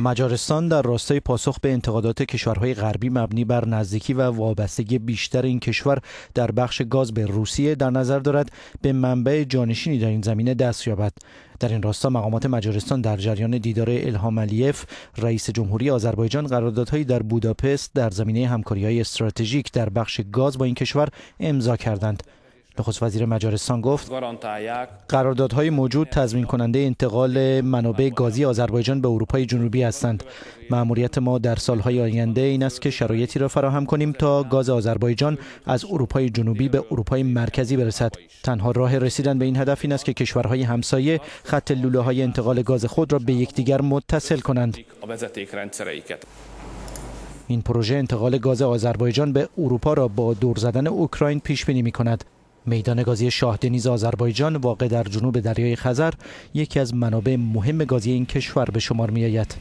مجارستان در راستای پاسخ به انتقادات کشورهای غربی مبنی بر نزدیکی و وابستگی بیشتر این کشور در بخش گاز به روسیه در نظر دارد به منبع جانشینی در این زمینه دست یابد در این راستا مقامات مجارستان در جریان دیدار الهام علیف رئیس جمهوری آذربایجان قراردادهایی در بوداپست در زمینه همکاری های استراتژیک در بخش گاز با این کشور امضا کردند نخست وزیر مجارستان گفت قراردادهای موجود تضمین کننده انتقال منابع گازی آذربایجان به اروپای جنوبی هستند مأموریت ما در سالهای آینده این است که شرایطی را فراهم کنیم تا گاز آذربایجان از اروپای جنوبی به اروپای مرکزی برسد تنها راه رسیدن به این هدف این است که کشورهای همسایه خط لوله های انتقال گاز خود را به یکدیگر متصل کنند این پروژه انتقال گاز آذربایجان به اروپا را با دور زدن اوکراین پیش بینی می کند میدان گازی شاهدنیز آذربایجان واقع در جنوب دریای خزر یکی از منابع مهم گازی این کشور به شمار می آید.